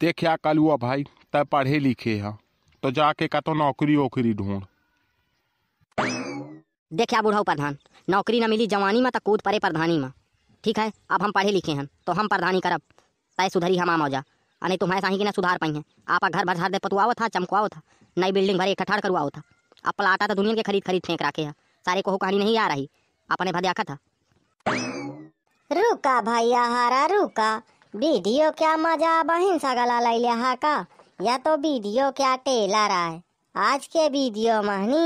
देखिया कलुआ भाई तब पढ़े लिखे है तो जाके का तो नौकरी ओकरी ढूंढ देखिया बूढ़ा प्रधान नौकरी न मिली जवानी में तो कूद पड़े प्रधानी में ठीक है अब हम पढ़े लिखे हैं तो हम प्रधानी करब तय सुधरी हम आम मौजा अने तुम्हारे तो साहि की ना सुधार पाई हैं आप घर भर झार दे पतुआओ था चमकुआओ था नई बिल्डिंग भरे इकट्ठा करवाओ था अब प्लाटा तो दुनिया के खरीद खरीद फेंक रखे है सारे को कहानी नहीं आ रही अपने भदे आखा था रुका भैया हारा रुका वीडियो क्या मजा गला ले लिया हा का या तो वीडियो क्या टेलर है आज के वीडियो महनी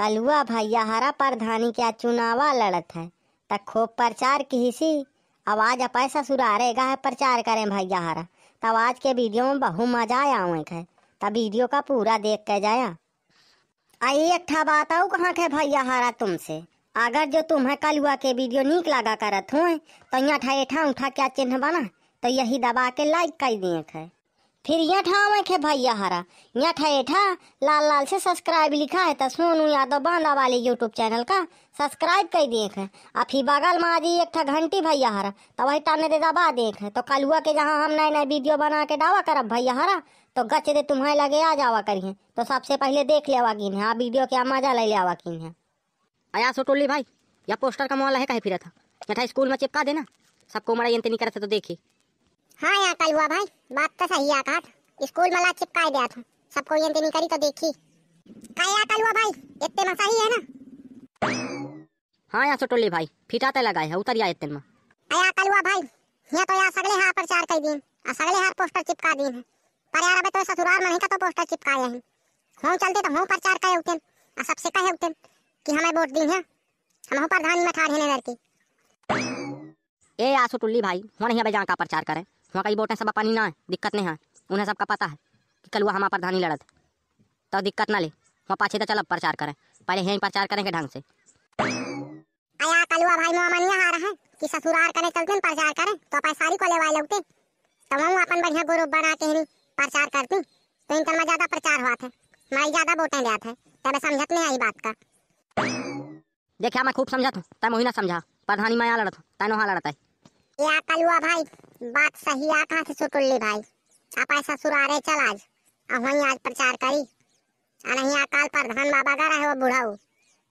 कलुआ भैया हरा प्रधानी क्या चुनावा लड़त है तक खूब प्रचार की सी आवाज पैसा सुरारेगा है प्रचार करें भैया हरा तब आज के वीडियो में बहु मजा आवे है तब वीडियो का पूरा देख के जाया आई एक ठा बात आऊ कहाँ के भैया हरा तुमसे अगर जो तुम्हें कलुआ के वीडियो नीक लगा करत हुए तो यहाँ ठा एठा उठा क्या चिन्ह बना तो यही दबा के लाइक कर दिए है फिर यह ठावे खे भैया हरा यह ठेठा लाल लाल से सब्सक्राइब लिखा है तो सोनू यादव बांधा वाले यूट्यूब चैनल का सब्सक्राइब कर दिए खे और फिर बगल में दी एक घंटी भैया हरा तो वही टाने दे दबा दिए खे तो कलुआ के जहाँ हम नए नए वीडियो बना के डावा करब भैया हरा तो गच दे तुम्हारे लगे आ जावा करिए तो सबसे पहले देख ले आवाकिन है आ वीडियो के मजा ले ले आवाकिन है आया सो टोली भाई या पोस्टर का मोहल्ला है कहीं फिर था यहाँ स्कूल में चिपका देना सबको मरा यंत्र नहीं करते तो देखिए हाँ यार कल हुआ भाई बात तो सही है आकाश स्कूल में लाच चिपकाए दिया था सबको ये नहीं करी तो देखी कल यार कल हुआ भाई इतने में सही है ना हाँ यार सोटोली भाई फिटाते लगाए है उतर या इतने में आया कल हुआ भाई ये तो यार सगले हार प्रचार कर दिन सगले हार पोस्टर चिपका दिए हैं पर यार अबे तो ससुराल में नहीं का तो पोस्टर चिपकाए हैं हों चलते तो हों प्रचार करे उतन और सबसे कहे उतन कि हमें वोट दिन है हम हों प्रधानी में ठार है नगर की ए आसो टुल्ली भाई होने नहीं अबे जहाँ का प्रचार करें वहाँ का वोट सब पानी ना दिक्कत नहीं है उन्हें सबका पता है कि कल वह हमारा प्रधानी लड़त तो दिक्कत ना ले वहाँ पाछे तो चल प्रचार करें पहले यहीं प्रचार करेंगे ढंग से आया कलुआ भाई आ रहा है कि चलते प्रचार करें तो अपन सारी को लगते तो हम अपन बढ़िया ग्रुप बना के ही प्रचार तो इनका ज्यादा प्रचार हुआ था मैं ज्यादा वोटें दिया था तब समझत नहीं आई बात का देखिए मैं खूब समझा हूँ समझा प्रधानी मैं यहाँ तैनो हाँ लड़ता है या कलुआ भाई बात सही आ कहाँ से भाई आप ऐसा रहे चल आज वहीं आज प्रचार करी नहीं अकाल प्रधान बाबा वो बुढ़ाऊ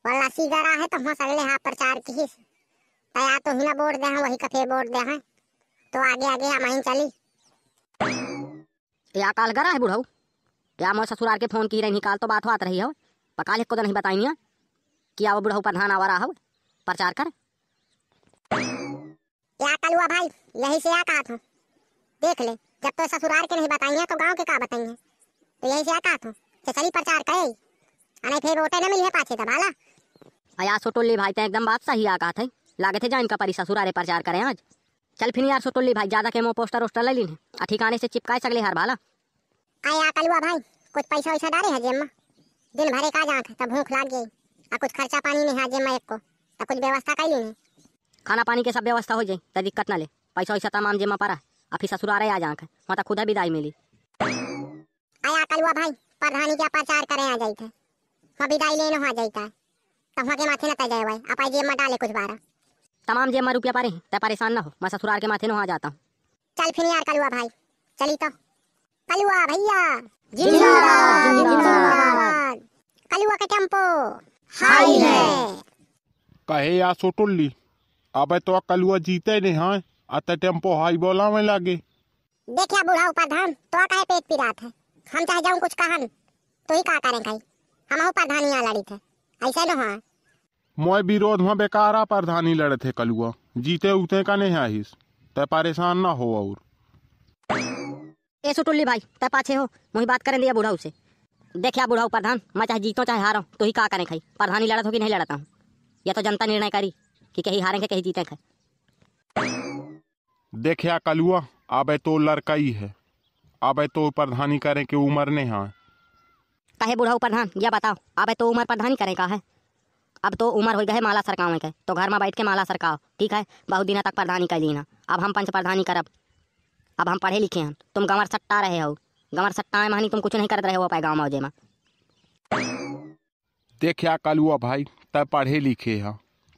है तो सगले हाँ प्रचार की तया तो ही ना दे वही कफे दे हैं तो आगे आगे हम चली या काल है बुढ़ाऊ ससुराल के फोन की रही काल तो बात बात रही हो पकाल को तो नहीं बताई कि आओ बुढ़ाऊ प्रधान आवा रहा हो प्रचार कर क्या कल हुआ भाई यही से आ कहा था देख ले जब तो ससुराल के नहीं बताई है तो गाँव के कहा बताई है तो यही से आ कहा था चली प्रचार करे अरे फिर रोटे न मिले है पाछे दबाला अया सोटोली भाई तो एकदम बात सही आ कहा थे लागे थे जान का परी ससुरारे प्रचार करे आज चल फिर यार सोटोली भाई ज्यादा के मो पोस्टर वोस्टर ले लीन है ठिकाने से चिपकाए सगले हर भाला आया कलुआ भाई कुछ पैसा वैसा डाले है जेम दिन भरे का जात तब भूख लाग गई आ कुछ खर्चा पानी नहीं है जेम एक को तो कुछ व्यवस्था कर ली नहीं खाना पानी के सब व्यवस्था हो जाए तो दिक्कत ना ले पैसा वैसा तमाम जेमा पड़ा अभी ससुर आ रहे आज आँख वहाँ तो खुद ही विदाई मिली आया कलुआ भाई प्रधानी के प्रचार करे आ जाए थे हाँ विदाई लेने आ जाए था तो वहाँ के माथे ना जाए भाई आप जेब में डाले कुछ बारा तमाम जेब में रुपया पारे तो परेशान ना हो मैं ससुराल के माथे ना जाता हूँ चल फिर यार कलुआ भाई चली तो कलुआ भैया कलुआ का टेम्पो हाई है कहे या सोटुल्ली अबे तो कलुआ जीते नहीं हाँ अत टेम्पो हाई बोला में लागे देखिया बूढ़ा उपाधान तो का पेट पी रात है हम चाहे जाऊं कुछ कहन तो ही का करें कहीं हम उपाधान यहाँ लड़ी थे ऐसे न तो हाँ मोय विरोध में बेकारा प्रधानी लड़े थे कलुआ जीते उते का नहीं आहिस ते परेशान ना हो और ए सुटुल्ली भाई ते पाछे हो मुही बात करें दिया बूढ़ा से देखिया बूढ़ा प्रधान मैं चाहे जीतो चाहे हारो तो ही का करें खाई प्रधानी लड़ा हो कि नहीं लड़ता हूँ यह तो जनता निर्णय करी कि कहीं हारेंगे कहीं जीतेंगे देखिया कलुआ अब तो लड़का ही है अब तो प्रधानी करे के उम्र ने हाँ कहे बूढ़ा प्रधान यह बताओ अब तो उम्र प्रधानी करे का है अब तो उम्र हो गए माला सरकाओ के तो घर में बैठ के माला सरकाओ ठीक है बहुत दिन तक प्रधानी कर लीना अब हम पंच प्रधानी करब अब हम पढ़े लिखे हैं तुम गंवर सट्टा रहे हो गंवर सट्टा मानी तुम कुछ नहीं करते रहे हो पाए गाँव में देखिया कलुआ भाई तब पढ़े लिखे है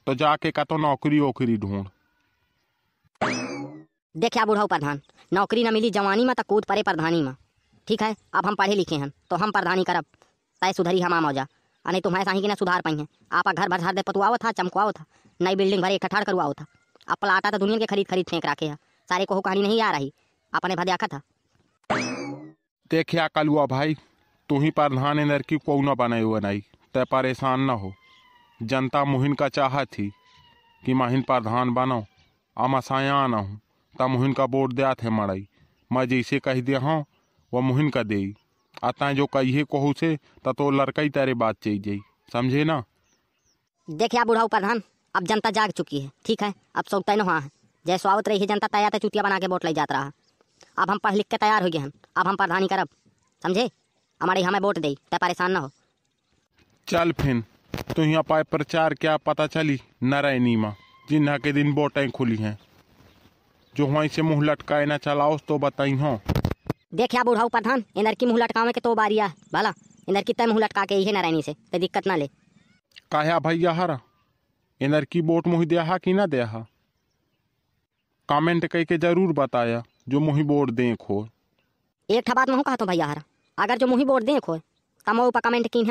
तो जाके का तो नौकरी वोकरी ढूंढ देखिया बुढ़ऊ प्रधान नौकरी न मिली जवानी में तो कूद पड़े प्रधानी में ठीक है अब हम पढ़े लिखे हैं तो हम प्रधानी करब तय सुधरी हम मौजा नहीं तुम्हारे साहि की ना सुधार पाई है आप घर भर झाड़ दे पतुआ था चमकवाओ था नई बिल्डिंग भरे इकट्ठा करवाओ था अब पलाटा तो दुनिया के खरीद खरीद फेंक रखे है सारे को कहानी नहीं आ रही अपने भर देखा था देखिया कलुआ भाई तू ही प्रधान इधर की को ना बने हुए नहीं तय परेशान ना हो जनता मुहिन का चाह थी कि माहिन प्रधान बनो अमसाया न हूँ तब मुहिन का वोट दिया थे मड़ई मैं जैसे कह दिया हूँ वह मुहिन का दे अतः जो कहिए कहू से तो, तो ही तेरे बात चल जाई समझे ना देखिए बुढ़ाऊ प्रधान अब जनता जाग चुकी है ठीक है अब सोचते तय हुआ है स्वागत रही है जनता तैयार तो चुतिया बना के वोट ले जाता रहा अब हम पढ़ लिख के तैयार हो गए हैं अब हम प्रधानी करब समझे हमारे हमें वोट दे तो परेशान ना हो चल फिन तो यहाँ पाए प्रचार क्या पता चली नारायणी माँ जिन्हा के दिन बोटें खुली हैं जो वहीं से मुँह लटकाए ना चलाओ तो बताई हो देखिया बुढ़ाऊ प्रधान इधर की मुँह लटकावे के तो बारिया भला इधर की तय मुँह लटका के ही नारायणी से तो दिक्कत ना ले काया भैया हरा इधर की बोट मुँह दिया कि ना दिया कमेंट करके जरूर बताया जो मुही बोर्ड देख हो एक बात महू कहा तो भैया हरा अगर जो मुही बोर्ड देख हो तमो पर कमेंट की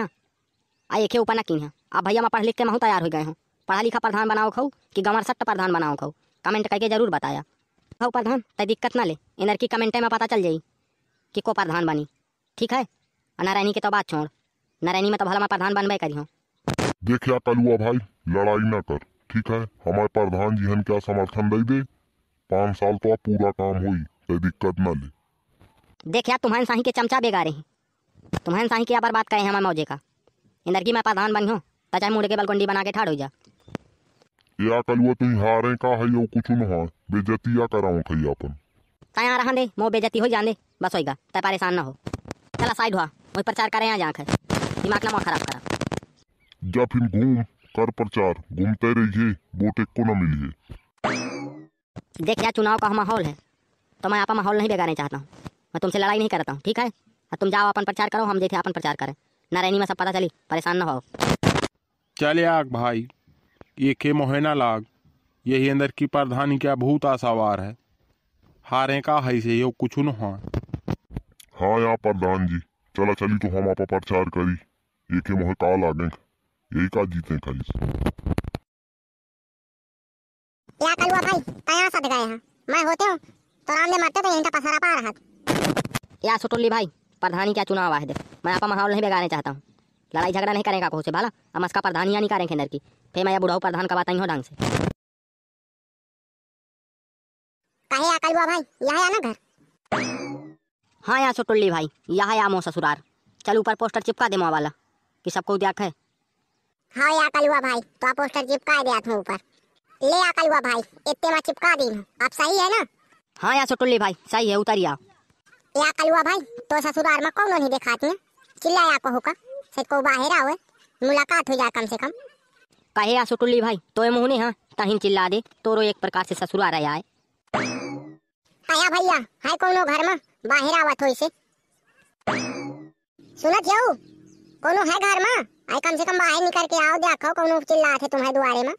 आ एक ऊपर न की है आप भैया मैं पढ़ लिख के महू तैयार हो गए हूँ पढ़ा लिखा प्रधान बनाओ खो कि गंवर सट्ट प्रधान बनाओ खो कमेंट करके जरूर बताया हो प्रधान तो दिक्कत ना ले इनर की कमेंट में पता चल जाई कि को प्रधान बनी ठीक है नारायणी के तो बात छोड़ नारायणी में तो भला मैं प्रधान बनबे करी हूँ देखिया कलुआ भाई लड़ाई ना कर ठीक है हमारे प्रधान जी हम क्या समर्थन दे दे पाँच साल तो आप पूरा काम हुई तो दिक्कत ना ले देखिया तुम्हारे साहि के चमचा बेगा हैं तुम्हारे साहि की आबर बात करें हमारे मौजे का इंदर मैं पाधान बनी हूँ तचाई तो मुड़ के बलकुंडी बना के ठाड़ हो जा या कल वो तुम हारे का है यो कुछ न हो बेइज्जती या कराऊं खई अपन तय तो आ रहा दे मो बेइज्जती हो जाने बस होएगा तै तो परेशान ना हो चला साइड हुआ मुझ प्रचार करे यहां जाके दिमाग ना मो खराब करा जा फिर घूम कर प्रचार घूमते रहिए वोट एक को ना मिलिए देख क्या चुनाव का माहौल है तो मैं आपा माहौल नहीं बिगाड़ना चाहता हूँ मैं तुमसे लड़ाई नहीं करता हूँ ठीक है तुम जाओ अपन प्रचार करो हम देखे अपन प्रचार करें नारायणी में सब पता चली परेशान ना हो चले आग भाई ये के मोहना लाग यही अंदर की प्रधानी क्या बहुत आशावार है हारे का है से यो कुछ न हो हाँ यहाँ प्रधान जी चला चली तो हम आप प्रचार करी ये के मोह का लागे यही का जीते खाली या कलुआ भाई कहाँ सद गए हैं मैं होते हूँ तो राम ने मरते तो इनका पसारा पा रहा या सुटुल्ली भाई प्रधानी क्या चुनाव आए देख मैं आपका माहौल नहीं बिगाड़ना चाहता हूँ लड़ाई झगड़ा नहीं करेगा को से भाला हम इसका या नहीं करेंगे नर की फिर मैं बुढ़ाऊ प्रधान का बात हो ढंग से हाँ यहाँ सुटुल्ली भाई यहाँ या मो ससुरार चल ऊपर पोस्टर चिपका दे वाला कि सबको देख है हाँ यहाँ कल हुआ भाई तो आप पोस्टर चिपका दे हाथ ऊपर ले आकल हुआ भाई इतने में चिपका दी अब सही है ना हाँ यहाँ सुटुल्ली भाई सही है उतरिया या कलुआ भाई तो ससुराल में कौन नहीं दिखात में चिल्लाया कहो का से को बाहर आवे मुलाकात हो जाए कम से कम कहे आ सुटुली भाई तो मुहने हाँ तहिन चिल्ला दे तोरो एक प्रकार से ससुराल आया है आया भैया हाय कोनो घर में बाहर आवत हो से सुनत जाओ कोनो है घर में आई कम से कम बाहर निकल के आओ देखो कोनो चिल्ला थे तुम्हारे द्वारे में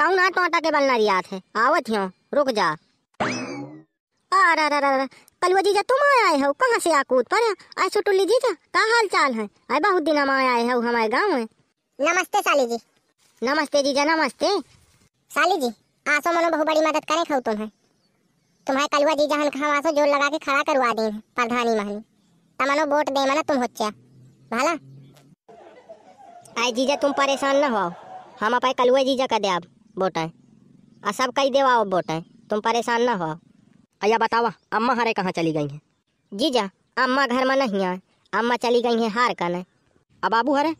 कौन ना हाँ, टोटा तो के बलना रियात थे आवत हो रुक जा अरे अरे कलुआ जीजा तुम आए हो कहाँ से आकूद पर आए छोटुली जीजा का हाल चाल है आए बहुत दिन हम आए हो हमारे गाँव में नमस्ते साली जी नमस्ते जीजा नमस्ते साली जी आसो मनो बहुत बड़ी मदद करे खाऊ तुम्हें तुम्हारे कलुआ जीजा हन हम आसो जोर लगा के खड़ा करवा दी प्रधानी महल तमनो वोट दे मना तुम हो चा भला आए जीजा तुम परेशान न हो हम अपने कलुआ जीजा का दे आप वोट है आ सब कही देवाओ वोट है तुम परेशान न हो अया बतावा अम्मा हरे कहाँ चली गई हैं जीजा अम्मा घर में नहीं आए अम्मा चली गई हैं हार कने अब बाबू हरे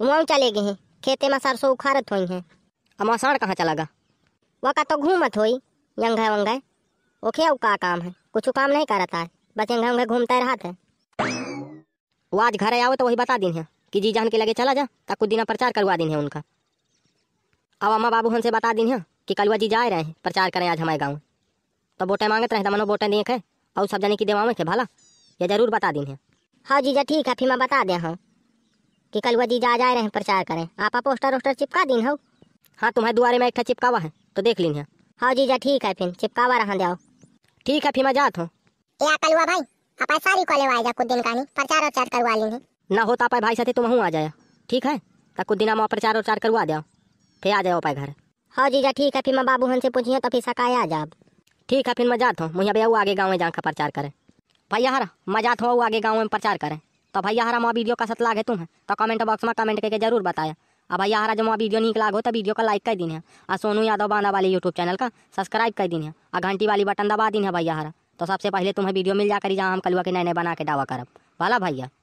वहाँ चले गए हैं खेते में सरसों उखारत हुई हैं अम्मा साढ़ कहाँ चला गा का तो घूमत हुई यंगा वंगा ओखे का काम है कुछ काम नहीं रहा है बस यंगा वंगा घूमता रहते हैं वो आज घर आओ तो वही बता दिन है कि जी जान के लगे चला जा तक कुछ दिन प्रचार करवा दिन है उनका अब अम्मा बाबू हमसे बता दिन है कि कलुआ जी जा रहे हैं प्रचार करें आज हमारे गाँव तो बोटे मांगे रहे तो मनो बोटे देखे और सब जाने की देवा के भला ये जरूर बता दी है हाँ जीजा ठीक है फिर मैं बता दे हूँ कि कल वह जीजा आ जाए रहे प्रचार करें आप पोस्टर वोस्टर चिपका दीन हो हाँ तुम्हारे दुआरे में एक चिपकावा है तो देख ली है हाँ जीजा ठीक है फिर चिपकावा रहा जाओ ठीक है फिर मैं जात हूँ भाई आप सारी कॉले आ जा कुछ दिन का नहीं प्रचार उचार करवा ली ना हो तो भाई साथी तुम हूँ आ जाए ठीक है तो कुछ दिन वहाँ प्रचार उचार करवा दे फिर आ जाओ पाए घर हाँ जीजा ठीक है फिर मैं बाबू हन से पूछिए तो फिर सकाए आ जाओ ठीक है फिर मैं जाता हूँ मुझे भैया वो आगे गाँव में जाकर प्रचार करें भैया हर मैं जाता हूँ वो आगे गाँव में प्रचार करें तो भैया हरा मैं वीडियो का सत लागे तुम है तो कमेंट बॉक्स में कमेंट करके जरूर बताया अब भैया हरा जो वहाँ वीडियो निक लागो तो वीडियो का लाइक कर दीन है और सोनू यादव बांधा वाले यूट्यूब चैनल का सब्सक्राइब कर दिन है और घंटी वाली बटन दबा दीन है भैया हरा तो सबसे पहले तुम्हें वीडियो मिल जाकर जहाँ हम कलुआ के नए नए बना के दावा करब भला भैया